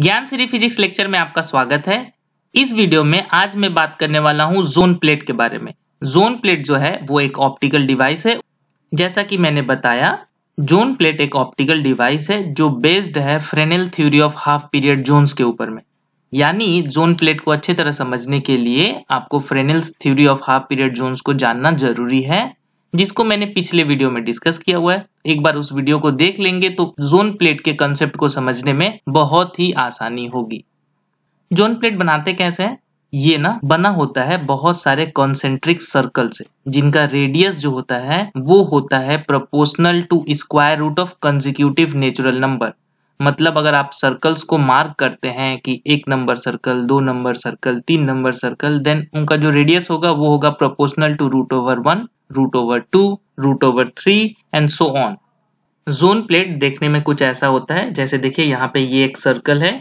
ज्ञान Shri physics lecture में आपका स्वागत है इस वीडियो में आज मैं बात करने वाला हूं जोन प्लेट के बारे में जोन प्लेट जो है वो एक ऑप्टिकल डिवाइस है जैसा कि मैंने बताया जोन प्लेट एक ऑप्टिकल डिवाइस है जो बेस्ड है Fresnel theory of half period zones के ऊपर में यानी जोन प्लेट को अच्छी तरह समझने के लिए आपको Fresnel's theory of half period zones को जानना जरूरी है जिसको मैंने पिछले वीडियो में डिस्कस किया हुआ है एक बार उस वीडियो को देख लेंगे तो जोन प्लेट के कंसेप्ट को समझने में बहुत ही आसानी होगी जोन प्लेट बनाते कैसे हैं ये ना बना होता है बहुत सारे कॉन्सेंट्रिक सर्कल से जिनका रेडियस जो होता है वो होता है proportional to square root of consecutive natural number मतलब अगर आप सर्कल्स को मार्क करते हैं कि एक नंबर सर्कल दो नंबर सर्कल तीन नंबर सर्कल देन उनका जो रेडियस होगा वो होगा proportional to root over one root over two root over three and so on zone plate देखने में कुछ ऐसा होता है जैसे देखिए यहाँ पे ये एक सर्कल है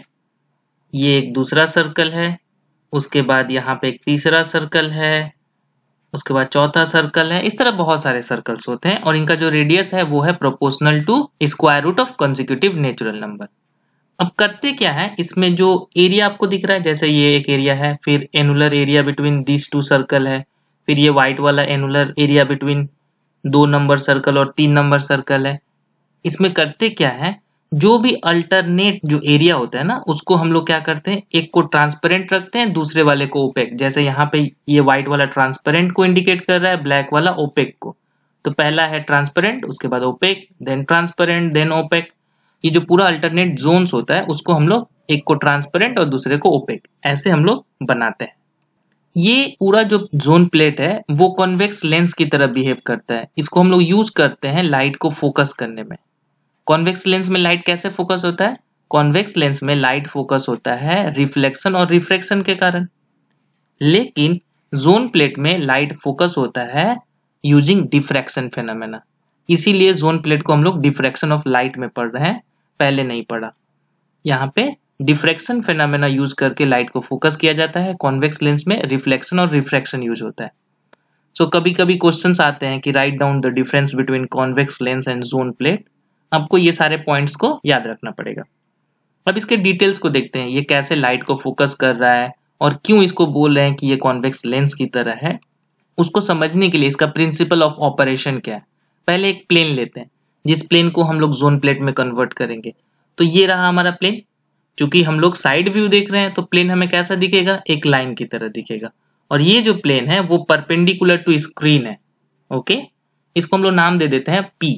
ये एक दूसरा सर्कल है उसके बाद यहाँ पे एक तीसरा सर्कल है उसके बाद चौथा सर्कल है इस तरह बहुत सारे सर्कल्स होते हैं और इनका जो रेडियस है वो है proportional to square root of consecutive natural number अब करते क्या है इसमें जो एरिया आपको दिख रहा है जैसे ये एक एरिया है फिर annular area between this two circle है फिर ये व्हाइट वाला एनुलर एरिया बिटवीन दो नंबर सर्कल और तीन नंबर सर्कल है इसमें करते क्या है जो भी अल्टरनेट जो एरिया होता है ना उसको हम लोग क्या करते हैं एक को ट्रांसपेरेंट रखते हैं दूसरे वाले को ओपेक जैसे यहाँ पे ये व्हाइट वाला ट्रांसपेरेंट को इंडिकेट कर रहा है ब्लैक वाला ओपेक को तो पहला है ट्रांसपेरेंट उसके बाद opaque then transparent then opaque ये जो पूरा अल्टरनेट जोन होता है उसको हम लोग एक को ट्रांसपेरेंट और दूसरे को ओपेक ऐसे हम लोग बनाते हैं ये पूरा जो जोन प्लेट है वो कॉन्वेक्स लेंस की तरह बिहेव करता है इसको हम लोग यूज करते हैं लाइट को फोकस करने में कॉन्वेक्स लेंस में लाइट कैसे फोकस होता है कॉन्वेक्स लेंस में लाइट फोकस होता है रिफ्लेक्शन और रिफ्रेक्शन के कारण लेकिन जोन प्लेट में लाइट फोकस होता है यूजिंग डिफ्रैक्शन फेनामेना इसीलिए जोन प्लेट को हम लोग डिफ्रैक्शन ऑफ लाइट में पढ़ रहे हैं पहले नहीं पढ़ा यहाँ पे डिफ्रेक्शन फेनामेना यूज करके लाइट को फोकस किया जाता है कॉन्वेक्स लेंस में रिफ्लेक्शन और रिफ्रेक्शन यूज होता है सो so, कभी कभी क्वेश्चन आते हैं कि write down the difference between convex lens and zone plate आपको ये सारे पॉइंट्स को याद रखना पड़ेगा अब इसके डिटेल्स को देखते हैं ये कैसे लाइट को फोकस कर रहा है और क्यों इसको बोल रहे हैं कि ये कॉन्वेक्स लेंस की तरह है उसको समझने के लिए इसका प्रिंसिपल ऑफ ऑपरेशन क्या है पहले एक प्लेन लेते हैं जिस प्लेन को हम लोग जोन प्लेट में कन्वर्ट करेंगे तो ये रहा हमारा प्लेन चूंकि हम लोग साइड व्यू देख रहे हैं तो प्लेन हमें कैसा दिखेगा एक लाइन की तरह दिखेगा और ये जो प्लेन है वो परपेंडिकुलर टू स्क्रीन है ओके इसको हम लोग नाम दे देते हैं पी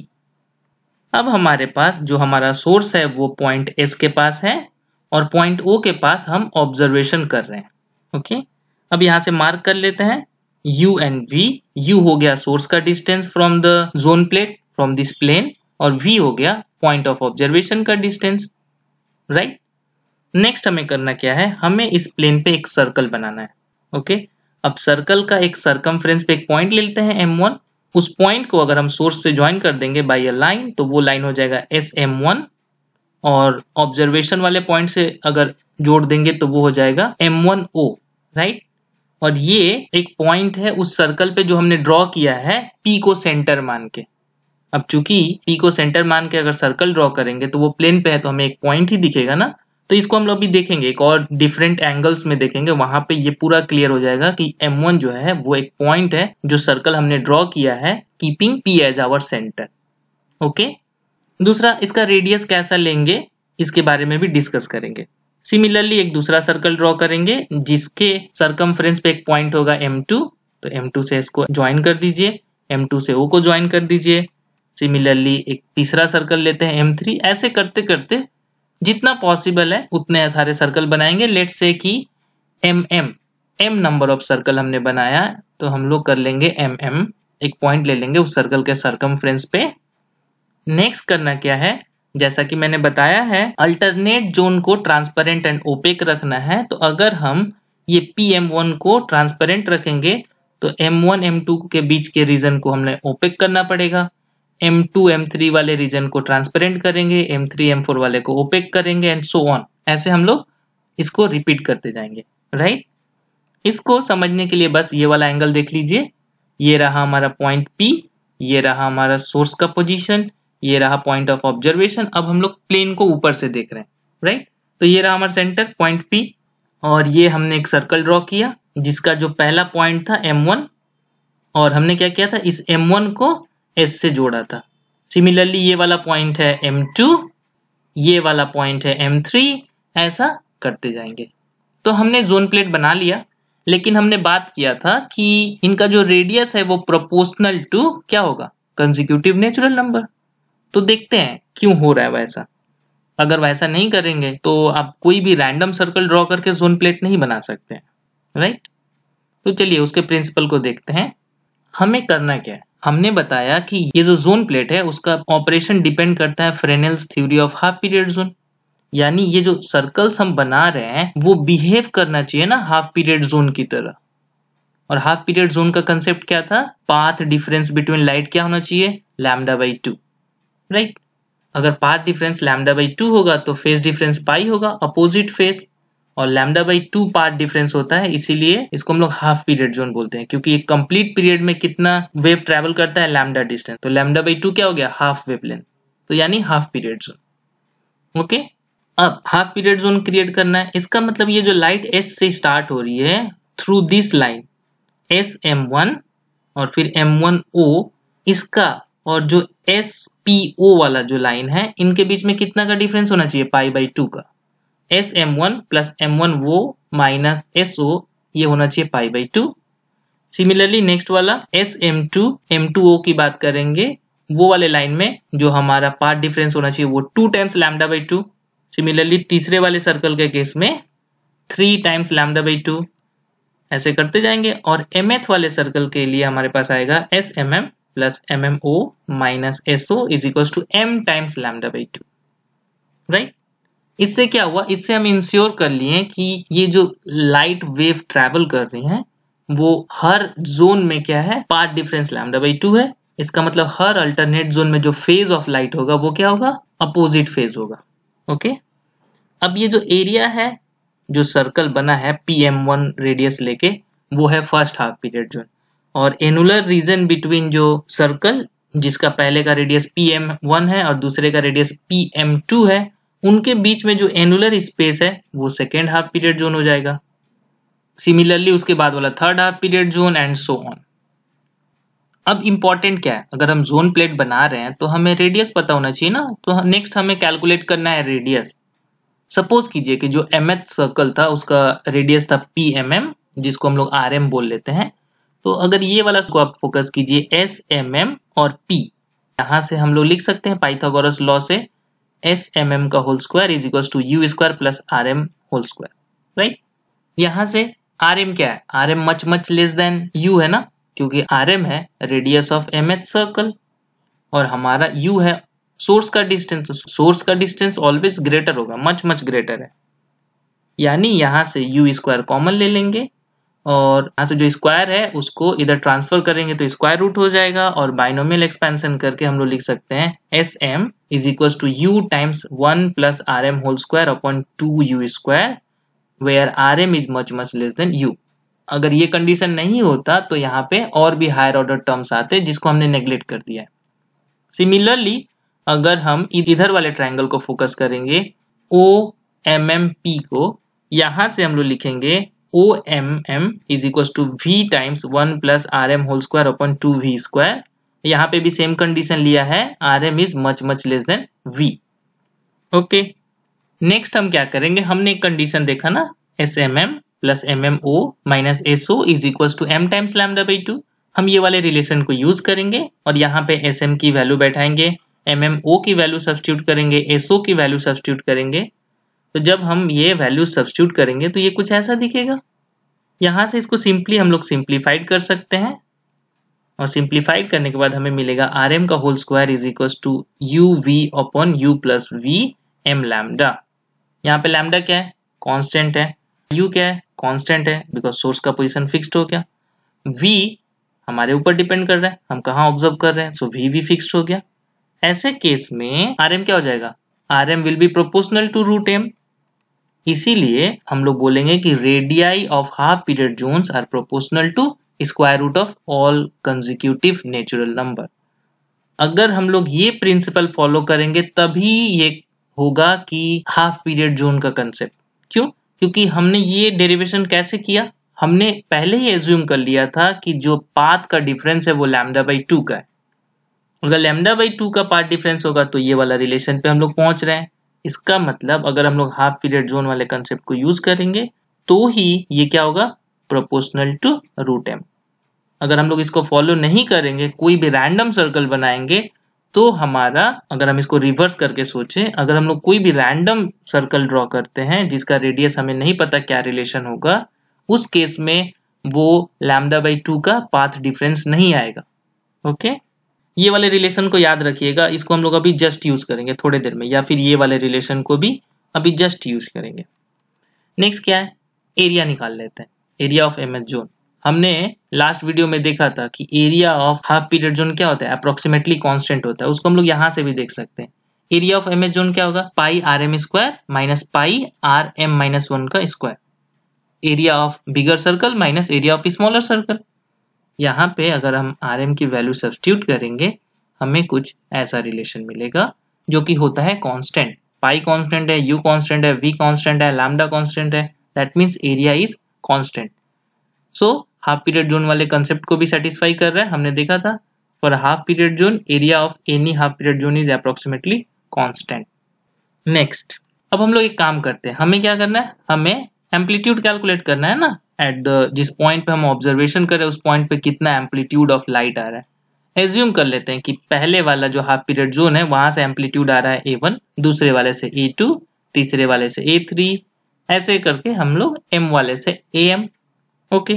अब हमारे पास जो हमारा सोर्स है वो पॉइंट एस के पास है और पॉइंट ओ के पास हम ऑब्जर्वेशन कर रहे हैं ओके अब यहां से मार्क कर लेते हैं यू एंड वी यू हो गया सोर्स का distance from the zone plate from this plane और वी हो गया पॉइंट ऑफ ऑब्जर्वेशन का डिस्टेंस राइट नेक्स्ट हमें करना क्या है हमें इस प्लेन पे एक सर्कल बनाना है ओके अब सर्कल का एक सर्कम पे एक पॉइंट ले लेते हैं एम वन उस पॉइंट को अगर हम सोर्स से ज्वाइन कर देंगे बाई अ लाइन तो वो लाइन हो जाएगा एस एम वन और ऑब्जर्वेशन वाले पॉइंट से अगर जोड़ देंगे तो वो हो जाएगा एम वन ओ राइट और ये एक पॉइंट है उस सर्कल पे जो हमने ड्रॉ किया है पी को सेंटर मान के अब चूंकि पी को सेंटर मान के अगर सर्कल ड्रॉ करेंगे तो वो प्लेन पे है तो हमें एक पॉइंट ही दिखेगा ना तो इसको हम लोग भी देखेंगे एक और डिफरेंट एंगल्स में देखेंगे वहां पे ये पूरा क्लियर हो जाएगा कि M1 जो है वो एक पॉइंट है जो सर्कल हमने ड्रॉ किया है keeping P as our centre okay दूसरा इसका रेडियस कैसा लेंगे इसके बारे में भी डिस्कस करेंगे सिमिलरली एक दूसरा सर्कल ड्रॉ करेंगे जिसके सर्कम पे एक पॉइंट होगा एम टू तो एम टू से इसको ज्वाइन कर दीजिए एम टू से ओ को ज्वाइन कर दीजिए सिमिलरली एक तीसरा सर्कल लेते हैं एम थ्री ऐसे करते करते जितना पॉसिबल है उतने सारे सर्कल बनाएंगे लेट से कि M M M number of circle हमने बनाया तो हम लोग कर लेंगे एम एम एक पॉइंट ले लेंगे उस सर्कल के सर्कम पे नेक्स्ट करना क्या है जैसा कि मैंने बताया है अल्टरनेट जोन को ट्रांसपेरेंट एंड ओपेक रखना है तो अगर हम ये पी एम वन को ट्रांसपेरेंट रखेंगे तो एम वन एम टू के बीच के रीजन को हमने ओपेक करना पड़ेगा M2, M3 वाले रीजन को ट्रांसपेरेंट करेंगे M3, M4 वाले को ओपेक करेंगे एंड सो ऑन ऐसे हम लोग इसको रिपीट करते जाएंगे राइट इसको समझने के लिए बस ये वाला एंगल देख लीजिए ये रहा हमारा पॉइंट P ये रहा हमारा सोर्स का पोजीशन ये रहा पॉइंट ऑफ ऑब्जर्वेशन अब हम लोग प्लेन को ऊपर से देख रहे हैं राइट तो ये रहा हमारा सेंटर पॉइंट पी और ये हमने एक सर्कल ड्रॉ किया जिसका जो पहला पॉइंट था वन और हमने क्या किया था इस वन को एस से जोड़ा था सिमिलरली ये वाला पॉइंट है एम टू ये वाला पॉइंट है एम थ्री ऐसा करते जाएंगे तो हमने जोन प्लेट बना लिया लेकिन हमने बात किया था कि इनका जो रेडियस है वो प्रोपोर्शनल टू क्या होगा कंजिक्यूटिव नेचुरल नंबर तो देखते हैं क्यों हो रहा है वैसा अगर वैसा नहीं करेंगे तो आप कोई भी रैंडम सर्कल ड्रॉ करके जोन प्लेट नहीं बना सकते राइट तो चलिए उसके प्रिंसिपल को देखते हैं हमें करना क्या है हमने बताया कि ये जो जोन प्लेट है उसका ऑपरेशन डिपेंड करता है Fresnel's theory of half period zone यानी ये जो सर्कल्स हम बना रहे हैं वो बिहेव करना चाहिए ना हाफ पीरियड जोन की तरह और हाफ पीरियड जोन का कंसेप्ट क्या था पाथ डिफरेंस बिटवीन लाइट क्या होना चाहिए लैमडा बाई टू राइट अगर path difference lambda by two होगा तो फेस डिफरेंस पाई होगा अपोजिट फेस और lambda by two path difference होता है इसीलिए इसको हम लोग हाफ पीरियड जोन बोलते हैं क्योंकि एक कंप्लीट पीरियड में कितना वेव ट्रेवल करता है लैमडा डिस्टेंस तो लैमडा बाई टू क्या हो गया हाफ वेव लेंथ तो यानी हाफ पीरियड जोन ओके अब हाफ पीरियड जोन क्रिएट करना है इसका मतलब ये जो लाइट एस से स्टार्ट हो रही है through this line S M one और फिर एम वन ओ इसका और जो एस पी ओ वाला जो लाइन है इनके बीच में कितना का डिफरेंस होना चाहिए पाई बाई टू का S M one plus M one वो माइनस एस ओ ये होना चाहिए pi by two similarly next वाला S M two M two O की बात करेंगे वो वाले लाइन में जो हमारा पार्ट डिफरेंस होना चाहिए वो two times lambda by two similarly तीसरे वाले सर्कल के केस में three times lambda by two ऐसे करते जाएंगे और एम एथ वाले सर्कल के लिए हमारे पास आएगा S M M plus M M O minus S O is equal to M times lambda by two right इससे क्या हुआ इससे हम इंश्योर कर लिए कि ये जो लाइट वेव ट्रेवल कर रही है वो हर जोन में क्या है path difference lambda by two है इसका मतलब हर अल्टरनेट जोन में जो फेज ऑफ लाइट होगा वो क्या होगा अपोजिट फेज होगा ओके अब ये जो एरिया है जो सर्कल बना है पी एम वन रेडियस लेके वो है फर्स्ट हाफ पीरियड जोन और एनुलर रीजन बिटवीन जो सर्कल जिसका पहले का रेडियस पी एम वन है और दूसरे का रेडियस पी एम टू है उनके बीच में जो एनुलर स्पेस है वो सेकेंड हाफ पीरियड जोन हो जाएगा सिमिलरली उसके बाद वाला third half period zone and so on अब इम्पॉर्टेंट क्या है अगर हम जोन प्लेट बना रहे हैं तो हमें रेडियस पता होना चाहिए ना तो नेक्स्ट हमें कैलकुलेट करना है रेडियस सपोज कीजिए कि जो एम सर्कल था उसका रेडियस था पी एम एम जिसको हम लोग आर एम बोल लेते हैं तो अगर ये वाला को आप फोकस कीजिए एस एम एम और पी यहाँ से हम लोग लिख सकते हैं पाइथागोरस लॉ से एस एम एम का whole square is equal to U square plus R M whole square right यहाँ से आर एम क्या है R M much much less than U है ना क्योंकि आर एम है radius of M H circle और हमारा यू है सोर्स का डिस्टेंस सोर्स तो का डिस्टेंस ऑलवेज ग्रेटर होगा मच मच ग्रेटर है यानी यहाँ से यू स्क्वायर कॉमन ले लेंगे और यहाँ से जो स्क्वायर है उसको इधर ट्रांसफर करेंगे तो स्क्वायर रूट हो जाएगा और बाइनोमियल एक्सपेंशन करके हम लोग लिख सकते हैं S M is equal to U times one plus R M whole square upon two U square where R M is much much less than U अगर ये कंडीशन नहीं होता तो यहाँ पे और भी हायर ऑर्डर टर्म्स आते जिसको हमने नेग्लेक्ट कर दिया है सिमिलरली अगर हम इधर वाले ट्राइंगल को फोकस करेंगे ओ एम एम पी को यहाँ से हम लोग लिखेंगे equal to V times one plus R M whole square upon two V square यहाँ पे भी सेम कंडीशन लिया है R M is much much less than V okay next हम क्या करेंगे हमने एक कंडीशन देखा ना S M M plus M M O minus S O is equal to M times lambda by two हम ये वाले रिलेशन को यूज करेंगे और यहाँ पे एस एम की वैल्यू बैठाएंगे एम एम ओ की वैल्यू सब्सिट्यूट करेंगे एस ओ की वैल्यू सब्सिट्यूट करेंगे तो जब हम ये वैल्यू सब्सिट्यूट करेंगे तो ये कुछ ऐसा दिखेगा यहाँ से इसको सिंपली हम लोग सिंप्लीफाइड कर सकते हैं और सिंप्लीफाइड करने के बाद हमें मिलेगा आर एम का whole square is equal to U V upon U plus V M lambda यहाँ पे लैमडा क्या है कॉन्स्टेंट है यू क्या है कॉन्स्टेंट है बिकॉज सोर्स का पोजिशन फिक्स्ड हो गया वी हमारे ऊपर डिपेंड कर रहा है हम कहाँ ऑब्जर्व कर रहे हैं सो वी भी फिक्स्ड हो गया ऐसे केस में आर एम क्या हो जाएगा R M will be proportional to root M इसीलिए हम लोग बोलेंगे कि radii of half period zones are proportional to square root of all consecutive natural number अगर हम लोग ये प्रिंसिपल फॉलो करेंगे तभी ये होगा कि हाफ पीरियड जोन का कंसेप्ट क्यों क्योंकि हमने ये डेरिवेशन कैसे किया हमने पहले ही एज्यूम कर लिया था कि जो पाथ का डिफरेंस है वो लैमडा बाई टू का है अगर लैमडा बाई टू का पार्ट डिफरेंस होगा तो ये वाला रिलेशन पे हम लोग पहुंच रहे हैं इसका मतलब अगर हम लोग हाफ पीरियड जोन वाले कंसेप्ट को यूज करेंगे तो ही ये क्या होगा प्रोपोर्शनल टू रूट एम अगर हम लोग इसको फॉलो नहीं करेंगे कोई भी रैंडम सर्कल बनाएंगे तो हमारा अगर हम इसको रिवर्स करके सोचें अगर हम लोग कोई भी रैंडम सर्कल ड्रॉ करते हैं जिसका रेडियस हमें नहीं पता क्या रिलेशन होगा उस केस में वो लैमडा बाई टू का पाथ डिफरेंस नहीं आएगा ओके okay? ये वाले रिलेशन को याद रखिएगा इसको हम लोग अभी जस्ट यूज करेंगे थोड़े देर में या फिर ये वाले रिलेशन को भी अभी जस्ट यूज करेंगे नेक्स्ट क्या है एरिया निकाल लेते हैं एरिया ऑफ एम जोन हमने लास्ट वीडियो में देखा था कि area of half period zone क्या होता है अप्रोक्सीमेटली कॉन्स्टेंट होता है उसको हम लोग यहाँ से भी देख सकते हैं एरिया ऑफ एम जोन क्या होगा pi R M square minus pi R M minus one का square area of bigger circle minus area of smaller circle यहाँ पे अगर हम आर की वैल्यू सब्सिट्यूट करेंगे हमें कुछ ऐसा रिलेशन मिलेगा जो कि होता है कॉन्स्टेंट पाई कॉन्स्टेंट है यू कॉन्स्टेंट है वी कॉन्स्टेंट है लैमडा कॉन्स्टेंट है that means area is constant so half period zone वाले कंसेप्ट को भी सेटिस्फाई कर रहा है हमने देखा था for half period zone area of any half period zone is approximately constant next अब हम लोग एक काम करते हैं हमें क्या करना है हमें एम्पलीट्यूड कैलकुलेट करना है ना एट द जिस पॉइंट पे हम ऑब्जर्वेशन कर रहे हैं उस पॉइंट पे कितना एम्पलीट्यूड ऑफ लाइट आ रहा है एज्यूम कर लेते हैं कि पहले वाला जो हाफ पीरियड जोन है वहां से एम्पलीट्यूड आ रहा है ए वन दूसरे वाले से ए टू तीसरे वाले से ए थ्री ऐसे करके हम लोग एम वाले से ए एम ओके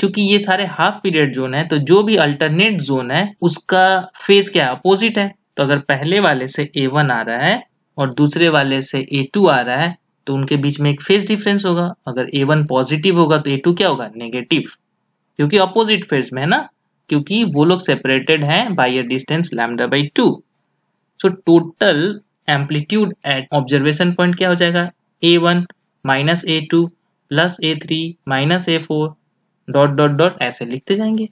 चूंकि ये सारे हाफ पीरियड जोन है तो जो भी अल्टरनेट जोन है उसका फेज क्या है अपोजिट है तो अगर पहले वाले से ए वन आ रहा है और दूसरे वाले से ए टू आ रहा है तो उनके बीच में एक फेज डिफरेंस होगा अगर ए वन पॉजिटिव होगा तो ए टू क्या होगा नेगेटिव क्योंकि अपोजिट फेज में है ना क्योंकि वो लोग सेपरेटेड हैं by a distance lambda by two so total amplitude at observation point क्या हो जाएगा A one minus A two plus A three minus A four dot dot dot ऐसे लिखते जाएंगे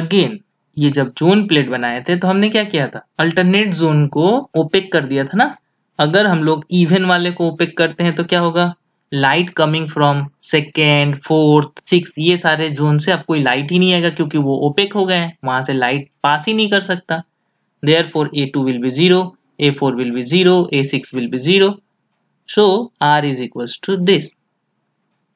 अगेन ये जब जोन प्लेट बनाए थे तो हमने क्या किया था अल्टरनेट जोन को ओपेक कर दिया था ना अगर हम लोग इवन वाले को पिक करते हैं तो क्या होगा light coming from second fourth six ये सारे जोन से अब कोई लाइट ही नहीं आएगा क्योंकि वो ओपेक हो गए हैं वहां से लाइट पास ही नहीं कर सकता therefore A two will be zero A four will be zero A six will be zero so R is equals to this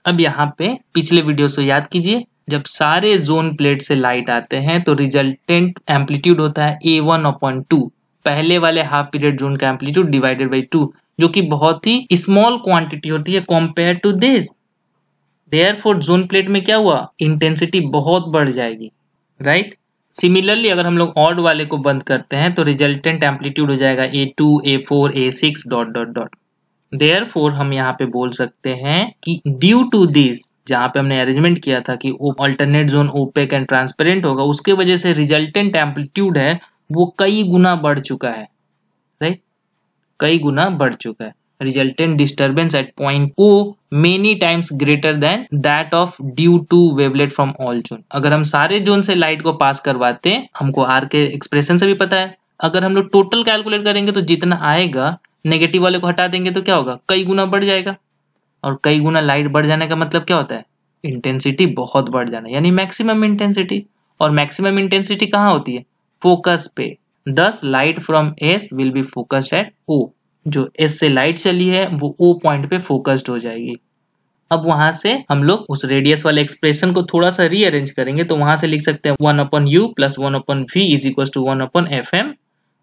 अब यहाँ पे पिछले वीडियो से याद कीजिए जब सारे जोन प्लेट से लाइट आते हैं तो रिजल्टेंट एम्पलीट्यूड होता है ए वन अपॉइंट टू पहले वाले हाफ पीरियड जोन का एम्पलीट्यूड डिवाइडेड बाई टू जो कि बहुत ही स्मॉल क्वांटिटी होती है compare to this therefore zone plate में क्या हुआ इंटेंसिटी बहुत बढ़ जाएगी राइट right? सिमिलरली अगर हम लोग ऑड वाले को बंद करते हैं तो रिजल्टेंट एम्पलीट्यूड हो जाएगा A two A four A six dot dot dot therefore हम यहाँ पे बोल सकते हैं कि ड्यू टू दिस जहाँ पे हमने अरेंजमेंट किया था कि alternate zone opaque and transparent होगा उसके वजह से रिजल्टेंट एम्पलीट्यूड है वो कई गुना बढ़ चुका है राइट कई गुना बढ़ चुका है resultant disturbance at point O many times greater than that of due to wavelet from all zone अगर हम सारे जोन से लाइट को पास करवाते हैं हमको आर के एक्सप्रेशन से भी पता है अगर हम लोग टोटल कैलकुलेट करेंगे तो जितना आएगा नेगेटिव वाले को हटा देंगे तो क्या होगा कई गुना बढ़ जाएगा और कई गुना लाइट बढ़ जाने का मतलब क्या होता है इंटेंसिटी बहुत बढ़ जाना यानी मैक्सिमम इंटेंसिटी और मैक्सिमम इंटेंसिटी कहाँ होती है फोकस पे thus light from S will be focused at O जो एस से लाइट चली है वो ओ पॉइंट पे फोकस्ड हो जाएगी अब वहां से हम लोग उस रेडियस वाले एक्सप्रेशन को थोड़ा सा रीअरेंज करेंगे तो वहां से लिख सकते हैं one upon U plus one upon V is equal to one upon F M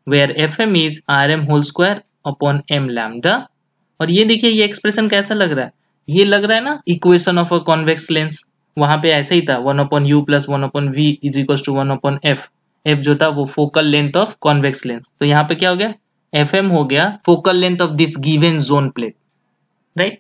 where F M is R M whole square upon M lambda और ये देखिए ये एक्सप्रेशन कैसा लग रहा है ये लग रहा है ना equation of a convex lens वहां पे ऐसा ही था one upon U plus one upon V is equal to one upon F F जो था वो focal length of convex lens तो यहाँ पे क्या हो गया एफ एम हो गया focal length of this given zone plate right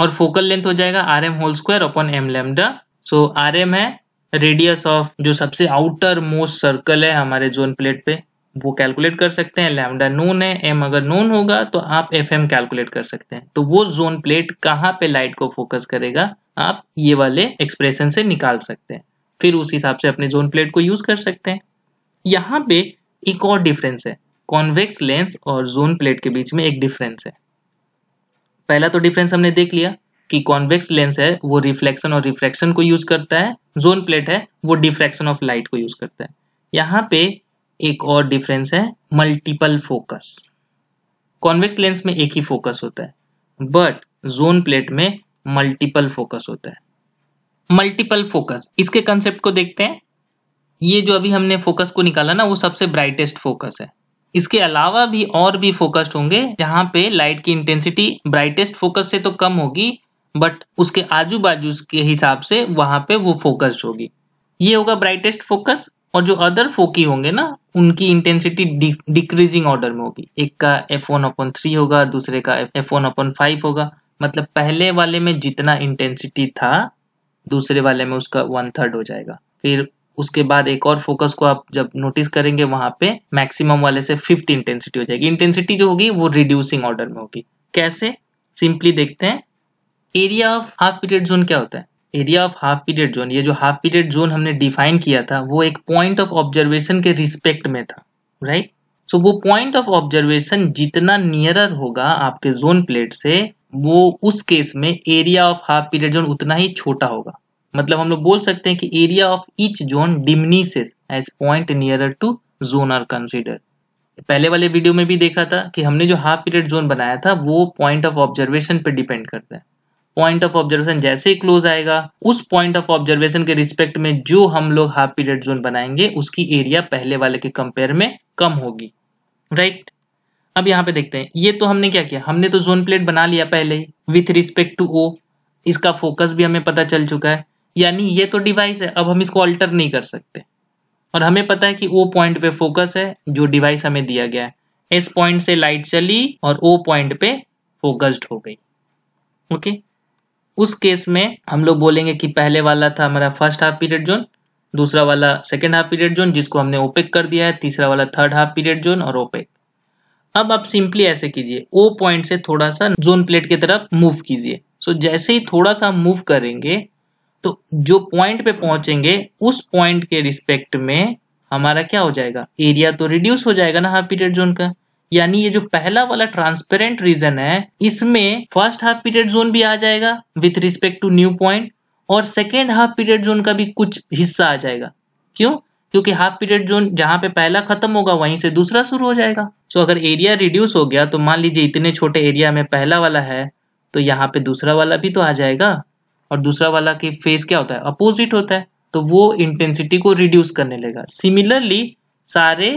और फोकल लेंथ हो जाएगा R M whole square upon M lambda so R M है रेडियस ऑफ जो सबसे आउटर मोस्ट सर्कल है हमारे जोन प्लेट पे वो कैलकुलेट कर सकते हैं लैमडा नोन है एम अगर नोन होगा तो आप एफ एम कैलकुलेट कर सकते हैं तो वो जोन प्लेट कहाँ पे लाइट को फोकस करेगा आप ये वाले एक्सप्रेशन से निकाल सकते हैं फिर उस हिसाब से अपने जोन प्लेट को यूज कर सकते हैं यहाँ पे एक और डिफरेंस है कॉन्वेक्स लेंस और जोन प्लेट के बीच में एक डिफरेंस है पहला तो डिफरेंस हमने देख लिया कि कॉन्वेक्स लेंस है वो रिफ्लेक्शन और रिफ्रैक्शन को यूज करता है जोन प्लेट है वो डिफ्रैक्शन ऑफ लाइट को यूज करता है यहाँ पे एक और डिफरेंस है मल्टीपल फोकस कॉन्वेक्स लेंस में एक ही फोकस होता है बट जोन प्लेट में मल्टीपल फोकस होता है मल्टीपल फोकस इसके कंसेप्ट को देखते हैं ये जो अभी हमने फोकस को निकाला ना वो सबसे ब्राइटेस्ट फोकस है इसके अलावा भी और भी फोकस्ड होंगे जहां पे लाइट की इंटेंसिटी ब्राइटेस्ट फोकस से तो कम होगी बट उसके आजू बाजू के हिसाब से वहां पे वो फोकस्ड होगी ये होगा ब्राइटेस्ट फोकस और जो अदर फोकी होंगे ना उनकी इंटेंसिटी डिक्रीजिंग ऑर्डर में होगी एक का एफ वन अपन थ्री होगा दूसरे का एफ वन अपन फाइव होगा मतलब पहले वाले में जितना इंटेंसिटी था दूसरे वाले में उसका वन थर्ड हो जाएगा फिर उसके बाद एक और फोकस को आप जब नोटिस करेंगे वहां पे मैक्सिमम वाले से फिफ्थ इंटेंसिटी हो जाएगी इंटेंसिटी जो होगी वो रिड्यूसिंग ऑर्डर में होगी कैसे सिंपली देखते हैं area of half period zone क्या होता है area of half period zone ये जो हाफ पीरियड जोन हमने डिफाइन किया था वो एक पॉइंट ऑफ ऑब्जर्वेशन के रिस्पेक्ट में था राइट right? सो so, वो पॉइंट ऑफ ऑब्जर्वेशन जितना नियरर होगा आपके जोन प्लेट से वो उस केस में area of half period zone उतना ही छोटा होगा मतलब हम लोग बोल सकते हैं कि area of each zone diminishes as point nearer to zone are consider पहले वाले वीडियो में भी देखा था कि हमने जो हाफ पीरियड जोन बनाया था वो पॉइंट ऑफ ऑब्जर्वेशन पर डिपेंड करता है पॉइंट ऑफ ऑब्जर्वेशन जैसे ही क्लोज आएगा उस पॉइंट ऑफ ऑब्जर्वेशन के रिस्पेक्ट में जो हम लोग हाफ पीरियड जोन बनाएंगे उसकी एरिया पहले वाले के कंपेयर में कम होगी राइट right? अब यहाँ पे देखते हैं ये तो हमने क्या किया हमने तो जोन प्लेट बना लिया पहले ही विथ रिस्पेक्ट टू ओ इसका फोकस भी हमें पता चल चुका है यानी ये तो डिवाइस है अब हम इसको अल्टर नहीं कर सकते और हमें पता है कि ओ पॉइंट पे फोकस है जो डिवाइस हमें दिया गया है एस पॉइंट से लाइट चली और ओ पॉइंट पे फोकस्ड हो गई ओके उस केस में हम लोग बोलेंगे कि पहले वाला था हमारा फर्स्ट हाफ पीरियड जोन दूसरा वाला सेकेंड हाफ पीरियड जोन जिसको हमने ओपेक कर दिया है तीसरा वाला थर्ड हाफ पीरियड जोन और ओपेक अब आप सिंपली ऐसे कीजिए ओ पॉइंट से थोड़ा सा जोन प्लेट की तरफ मूव कीजिए सो so, जैसे ही थोड़ा सा मूव करेंगे तो जो पॉइंट पे पहुंचेंगे उस पॉइंट के रिस्पेक्ट में हमारा क्या हो जाएगा एरिया तो रिड्यूस हो जाएगा ना हाफ पीरियड जोन का यानी ये जो पहला वाला ट्रांसपेरेंट रीजन है इसमें फर्स्ट हाफ पीरियड जोन भी आ जाएगा with respect to new point और सेकेंड हाफ पीरियड जोन का भी कुछ हिस्सा आ जाएगा क्यों क्योंकि हाफ पीरियड जोन जहां पे पहला खत्म होगा वहीं से दूसरा शुरू हो जाएगा सो अगर एरिया रिड्यूस हो गया तो मान लीजिए इतने छोटे एरिया में पहला वाला है तो यहाँ पे दूसरा वाला भी तो आ जाएगा और दूसरा वाला की फेस क्या होता है अपोजिट होता है तो वो इंटेंसिटी को रिड्यूस करने लगेगा सिमिलरली सारे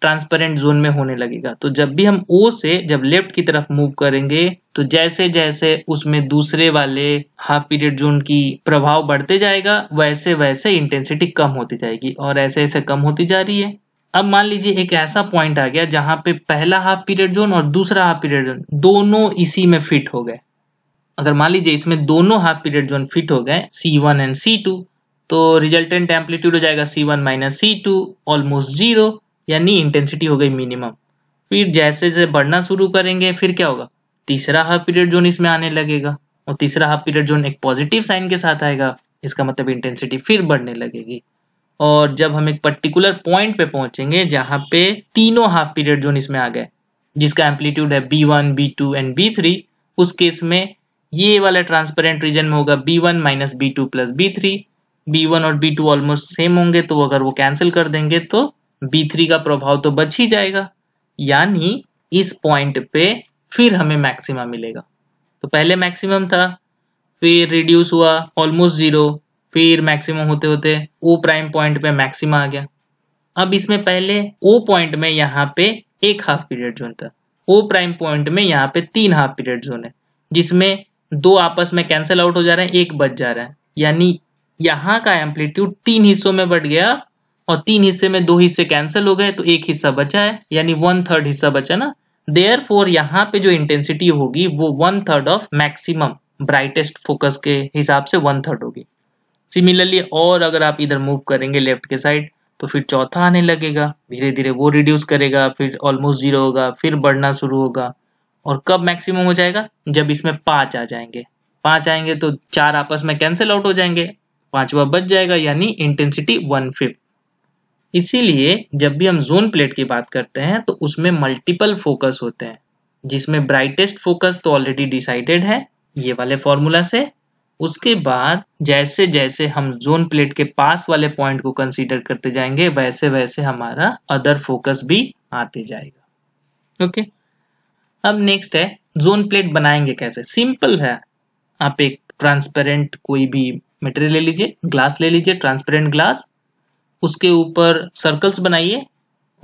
ट्रांसपेरेंट जोन में होने लगेगा तो जब भी हम ओ से जब लेफ्ट की तरफ मूव करेंगे तो जैसे जैसे उसमें दूसरे वाले हाफ पीरियड जोन की प्रभाव बढ़ते जाएगा वैसे वैसे इंटेंसिटी कम होती जाएगी और ऐसे ऐसे कम होती जा रही है अब मान लीजिए एक ऐसा पॉइंट आ गया जहां पे पहला हाफ पीरियड जोन और दूसरा हाफ पीरियड जोन दोनों इसी में फिट हो गए अगर मान लीजिए इसमें दोनों हाफ पीरियड जोन फिट हो गए C1 वन एंड सी तो रिजल्टेंट एम्पलीट्यूड हो जाएगा C one minus C two almost zero यानी इंटेंसिटी हो गई मिनिमम फिर जैसे जैसे बढ़ना शुरू करेंगे फिर क्या होगा तीसरा हाफ पीरियड जोन इसमें आने लगेगा और तीसरा हाफ पीरियड जोन एक पॉजिटिव साइन के साथ आएगा इसका मतलब इंटेंसिटी फिर बढ़ने लगेगी और जब हम एक पर्टिकुलर पॉइंट पे पहुंचेंगे जहां पे तीनों हाफ पीरियड जोन इसमें आ गए जिसका एम्पलीट्यूड है B one B two and B three उस केस में ये वाला ट्रांसपेरेंट रीजन में होगा B one minus B two plus B three B one और बी टू ऑलमोस्ट सेम होंगे तो अगर वो कैंसिल कर देंगे तो बी थ्री का प्रभाव तो बच ही जाएगा यानी इस पॉइंट पे फिर हमें मैक्सिमा मिलेगा तो पहले मैक्सिमम था फिर रिड्यूस हुआ ऑलमोस्ट जीरो फिर मैक्सिमम होते होते ओ प्राइम पॉइंट पे मैक्सिमा आ गया अब इसमें पहले ओ पॉइंट में यहाँ पे एक हाफ पीरियड जोन था ओ प्राइम पॉइंट में यहाँ पे तीन हाफ पीरियड जोन है जिसमें दो आपस में कैंसिल आउट हो जा रहे हैं एक बच जा रहा है यानी यहाँ का एम्पलीट्यूड तीन हिस्सों में बढ़ गया और तीन हिस्से में दो हिस्से कैंसिल हो गए तो एक हिस्सा बचा है यानी वन थर्ड हिस्सा बचा ना देयर फोर यहाँ पे जो इंटेंसिटी होगी वो one third of maximum brightest focus के हिसाब से वन थर्ड होगी सिमिलरली और अगर आप इधर मूव करेंगे लेफ्ट के साइड तो फिर चौथा आने लगेगा धीरे धीरे वो रिड्यूस करेगा फिर ऑलमोस्ट जीरो होगा फिर बढ़ना शुरू होगा और कब मैक्सिमम हो जाएगा जब इसमें पांच आ जाएंगे पांच आएंगे तो चार आपस में कैंसिल आउट हो जाएंगे पांचवा बच जाएगा यानी इंटेंसिटी वन फिफ्थ इसीलिए जब भी हम जोन प्लेट की बात करते हैं तो उसमें मल्टीपल फोकस होते हैं जिसमें ब्राइटेस्ट फोकस तो ऑलरेडी डिसाइडेड है ये वाले फॉर्मूला से उसके बाद जैसे जैसे हम जोन प्लेट के पास वाले पॉइंट को कंसीडर करते जाएंगे वैसे वैसे हमारा अदर फोकस भी आते जाएगा ओके okay? अब नेक्स्ट है जोन प्लेट बनाएंगे कैसे सिंपल है आप एक ट्रांसपेरेंट कोई भी मटेरियल ले लीजिए ग्लास ले लीजिए ट्रांसपेरेंट ग्लास उसके ऊपर सर्कल्स बनाइए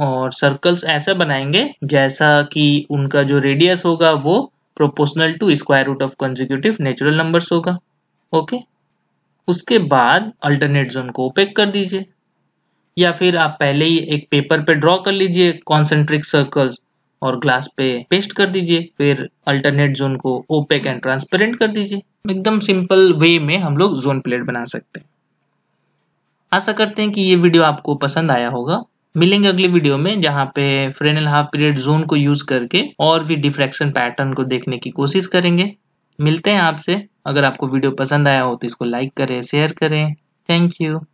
और सर्कल्स ऐसा बनाएंगे जैसा कि उनका जो रेडियस होगा वो proportional to square root of consecutive natural numbers होगा ओके उसके बाद अल्टरनेट जोन को ओपेक कर दीजिए या फिर आप पहले ही एक पेपर पे ड्रॉ कर लीजिए कॉन्सेंट्रिक सर्कल्स और ग्लास पे पेस्ट कर दीजिए फिर अल्टरनेट जोन को ओपेक एंड ट्रांसपेरेंट कर दीजिए एकदम सिंपल वे में हम लोग जोन प्लेट बना सकते हैं आशा करते हैं कि ये वीडियो आपको पसंद आया होगा मिलेंगे अगले वीडियो में जहाँ पे फ्रेनल हाफ पीरियड जोन को यूज करके और भी डिफ्रैक्शन पैटर्न को देखने की कोशिश करेंगे मिलते हैं आपसे अगर आपको वीडियो पसंद आया हो तो इसको लाइक करें शेयर करें थैंक यू